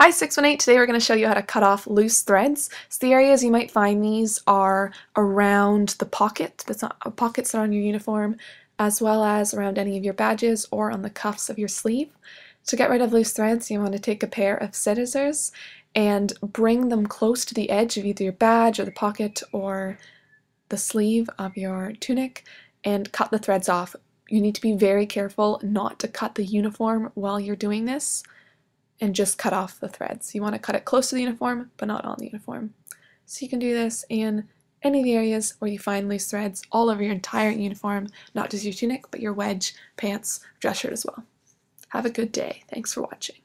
Hi 618, today we're going to show you how to cut off loose threads. So the areas you might find these are around the pocket, that's not, uh, pockets that are on your uniform, as well as around any of your badges or on the cuffs of your sleeve. To get rid of loose threads you want to take a pair of scissors and bring them close to the edge of either your badge or the pocket or the sleeve of your tunic and cut the threads off. You need to be very careful not to cut the uniform while you're doing this and just cut off the threads. You want to cut it close to the uniform, but not on the uniform. So you can do this in any of the areas where you find loose threads all over your entire uniform, not just your tunic, but your wedge, pants, dress shirt as well. Have a good day. Thanks for watching.